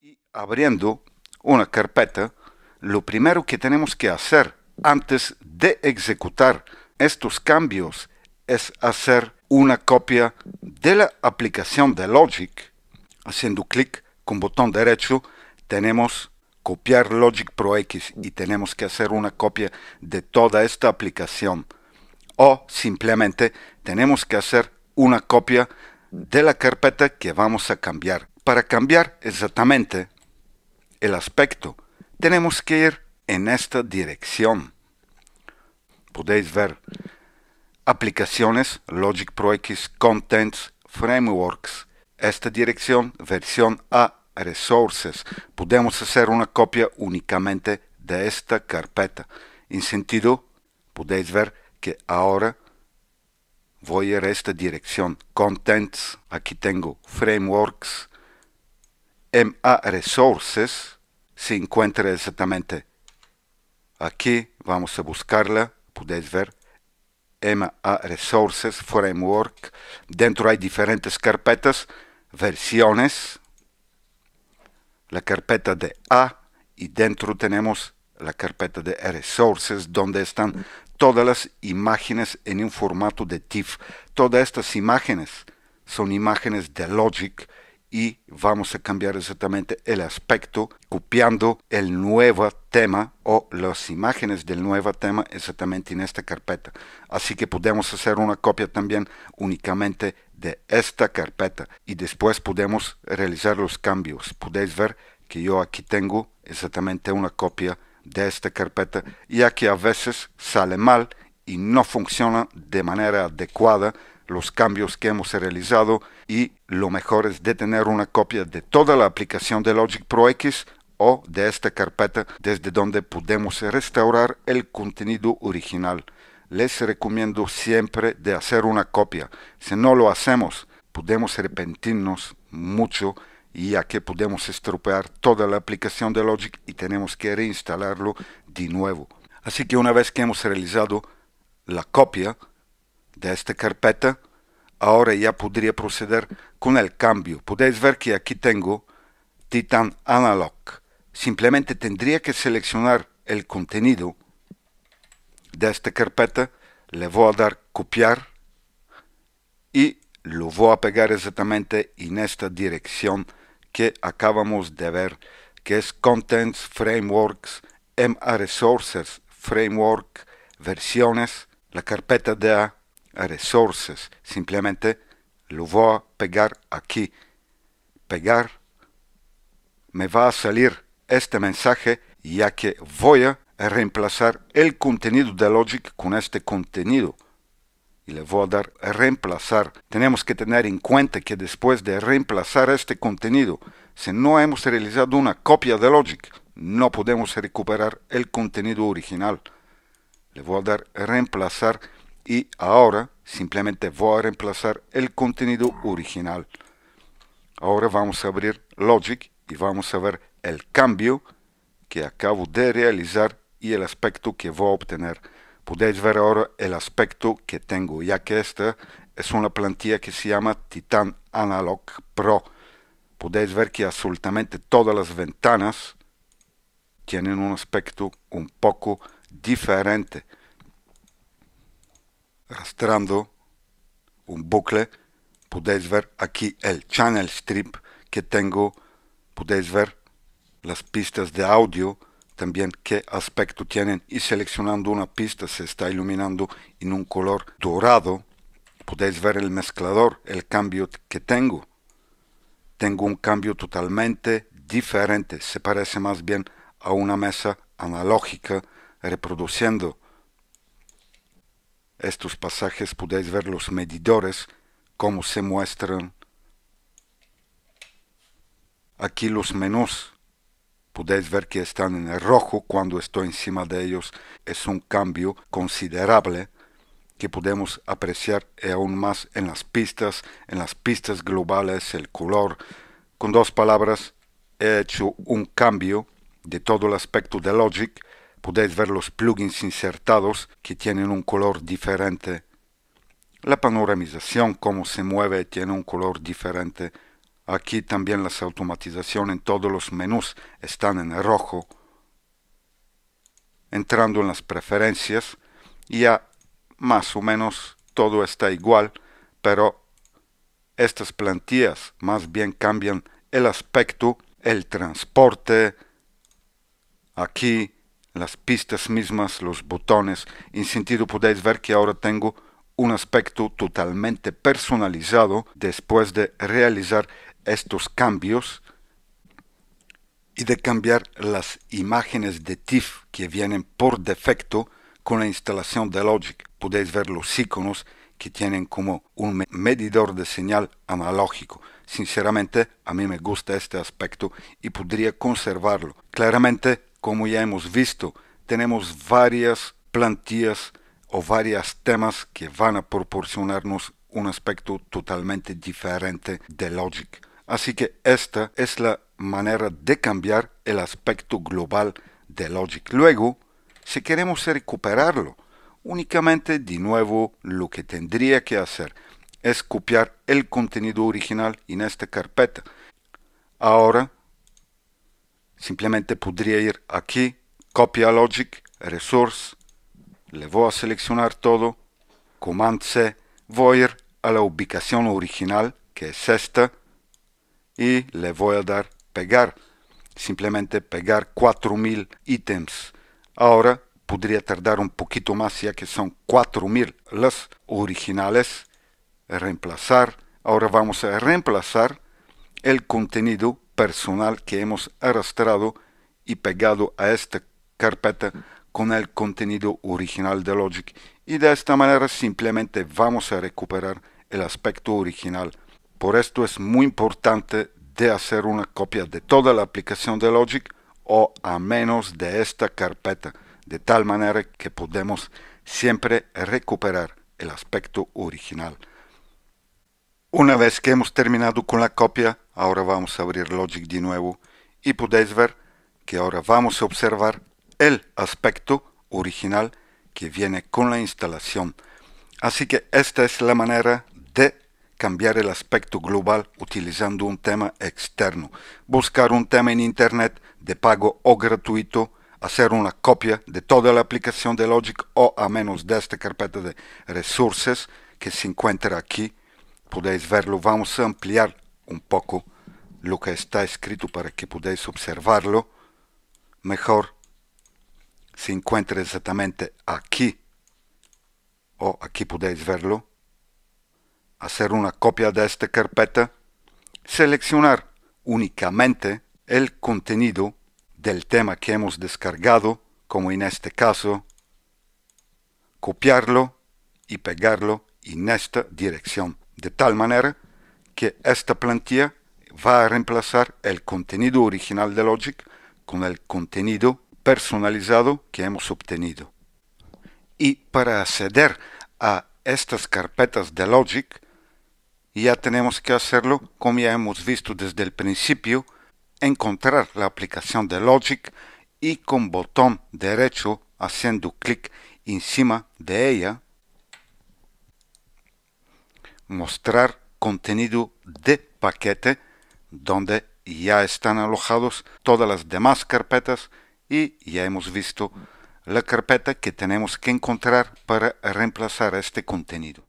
Y abriendo una carpeta, lo primero que tenemos que hacer antes de ejecutar estos cambios es hacer una copia de la aplicación de Logic. Haciendo clic con botón derecho tenemos copiar Logic Pro X y tenemos que hacer una copia de toda esta aplicación. O simplemente tenemos que hacer una copia de la carpeta que vamos a cambiar. Para cambiar exactamente el aspecto, tenemos que ir en esta dirección. Podéis ver aplicaciones, Logic Pro X, Contents, Frameworks. Esta dirección, versión a Resources. Podemos hacer una copia únicamente de esta carpeta. En sentido, podéis ver que ahora voy a ir a esta dirección, contents, aquí tengo frameworks, MA resources, se encuentra exactamente aquí, vamos a buscarla, podéis ver, MA resources, framework, dentro hay diferentes carpetas, versiones, la carpeta de A y dentro tenemos la carpeta de resources, donde están todas las imágenes en un formato de TIFF. Todas estas imágenes son imágenes de Logic y vamos a cambiar exactamente el aspecto copiando el nuevo tema o las imágenes del nuevo tema exactamente en esta carpeta. Así que podemos hacer una copia también únicamente de esta carpeta y después podemos realizar los cambios. Podéis ver que yo aquí tengo exactamente una copia de esta carpeta, ya que a veces sale mal y no funciona de manera adecuada los cambios que hemos realizado y lo mejor es de tener una copia de toda la aplicación de Logic Pro X o de esta carpeta desde donde podemos restaurar el contenido original. Les recomiendo siempre de hacer una copia. Si no lo hacemos, podemos arrepentirnos mucho ya que podemos estropear toda la aplicación de Logic y tenemos que reinstalarlo de nuevo. Así que una vez que hemos realizado la copia de esta carpeta, ahora ya podría proceder con el cambio. Podéis ver que aquí tengo Titan Analog. Simplemente tendría que seleccionar el contenido de esta carpeta, le voy a dar copiar y lo voy a pegar exactamente en esta dirección que acabamos de ver, que es Contents Frameworks, MA Resources Framework, versiones, la carpeta de a Resources. Simplemente lo voy a pegar aquí. Pegar. Me va a salir este mensaje ya que voy a reemplazar el contenido de Logic con este contenido y le voy a dar reemplazar. Tenemos que tener en cuenta que después de reemplazar este contenido, si no hemos realizado una copia de Logic, no podemos recuperar el contenido original. Le voy a dar reemplazar y ahora simplemente voy a reemplazar el contenido original. Ahora vamos a abrir Logic y vamos a ver el cambio que acabo de realizar y el aspecto que voy a obtener. Podéis ver ahora el aspecto que tengo, ya que esta es una plantilla que se llama Titan Analog Pro. Podéis ver que absolutamente todas las ventanas tienen un aspecto un poco diferente. Arrastrando un bucle, podéis ver aquí el channel strip que tengo, podéis ver las pistas de audio también qué aspecto tienen y seleccionando una pista se está iluminando en un color dorado podéis ver el mezclador el cambio que tengo tengo un cambio totalmente diferente se parece más bien a una mesa analógica reproduciendo estos pasajes podéis ver los medidores cómo se muestran aquí los menús Podéis ver que están en el rojo cuando estoy encima de ellos. Es un cambio considerable que podemos apreciar aún más en las pistas, en las pistas globales, el color. Con dos palabras, he hecho un cambio de todo el aspecto de Logic. Podéis ver los plugins insertados que tienen un color diferente. La panoramización, cómo se mueve, tiene un color diferente Aquí también las automatizaciones en todos los menús están en rojo. Entrando en las preferencias, ya más o menos todo está igual, pero estas plantillas más bien cambian el aspecto, el transporte, aquí las pistas mismas, los botones. En sentido podéis ver que ahora tengo un aspecto totalmente personalizado después de realizar estos cambios y de cambiar las imágenes de TIFF que vienen por defecto con la instalación de Logic. Podéis ver los iconos que tienen como un medidor de señal analógico. Sinceramente, a mí me gusta este aspecto y podría conservarlo. Claramente, como ya hemos visto, tenemos varias plantillas o varias temas que van a proporcionarnos un aspecto totalmente diferente de Logic. Así que esta es la manera de cambiar el aspecto global de Logic. Luego, si queremos recuperarlo, únicamente de nuevo lo que tendría que hacer es copiar el contenido original en esta carpeta. Ahora, simplemente podría ir aquí, copia Logic, Resource, le voy a seleccionar todo, Command C, voy a ir a la ubicación original, que es esta, y le voy a dar pegar. Simplemente pegar 4000 ítems. Ahora podría tardar un poquito más ya que son 4000 las originales. Reemplazar. Ahora vamos a reemplazar el contenido personal que hemos arrastrado y pegado a esta carpeta con el contenido original de Logic y de esta manera simplemente vamos a recuperar el aspecto original por esto es muy importante de hacer una copia de toda la aplicación de Logic o a menos de esta carpeta, de tal manera que podemos siempre recuperar el aspecto original. Una vez que hemos terminado con la copia, ahora vamos a abrir Logic de nuevo y podéis ver que ahora vamos a observar el aspecto original que viene con la instalación. Así que esta es la manera de cambiar el aspecto global utilizando un tema externo, buscar un tema en Internet de pago o gratuito, hacer una copia de toda la aplicación de Logic o a menos de esta carpeta de recursos que se encuentra aquí. Podéis verlo, vamos a ampliar un poco lo que está escrito para que podáis observarlo mejor. Se encuentra exactamente aquí o aquí podéis verlo hacer una copia de esta carpeta, seleccionar únicamente el contenido del tema que hemos descargado, como en este caso, copiarlo y pegarlo en esta dirección, de tal manera que esta plantilla va a reemplazar el contenido original de Logic con el contenido personalizado que hemos obtenido. Y para acceder a estas carpetas de Logic, y ya tenemos que hacerlo, como ya hemos visto desde el principio, encontrar la aplicación de Logic y con botón derecho haciendo clic encima de ella, mostrar contenido de paquete donde ya están alojados todas las demás carpetas y ya hemos visto la carpeta que tenemos que encontrar para reemplazar este contenido.